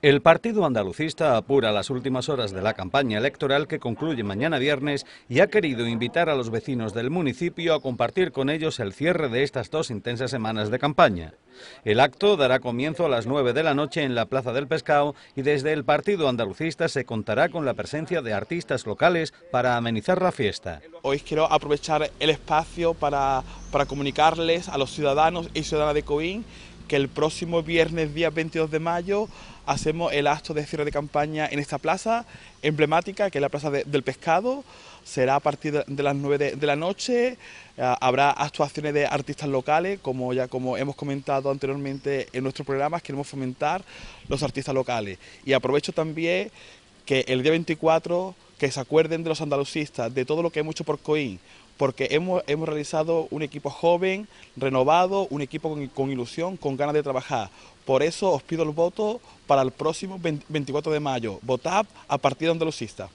El Partido Andalucista apura las últimas horas de la campaña electoral que concluye mañana viernes y ha querido invitar a los vecinos del municipio a compartir con ellos el cierre de estas dos intensas semanas de campaña. El acto dará comienzo a las 9 de la noche en la Plaza del Pescado y desde el Partido Andalucista se contará con la presencia de artistas locales para amenizar la fiesta. Hoy quiero aprovechar el espacio para, para comunicarles a los ciudadanos y ciudadanas de Coín que el próximo viernes, día 22 de mayo, hacemos el acto de cierre de campaña en esta plaza emblemática, que es la Plaza del Pescado. Será a partir de, las 9 de, la noche. Ah, habrá actuaciones de artistas locales, como ya como hemos comentado anteriormente en nuestro programa, queremos fomentar los artistas locales. Y aprovecho también que el día 24 que se acuerden de los andalucistas, de todo lo que hemos hecho por Coín, porque hemos, hemos realizado un equipo joven, renovado, un equipo con, ilusión, con ganas de trabajar. Por eso os pido el voto para el próximo 24 de mayo. Votad a partir de Andalucista.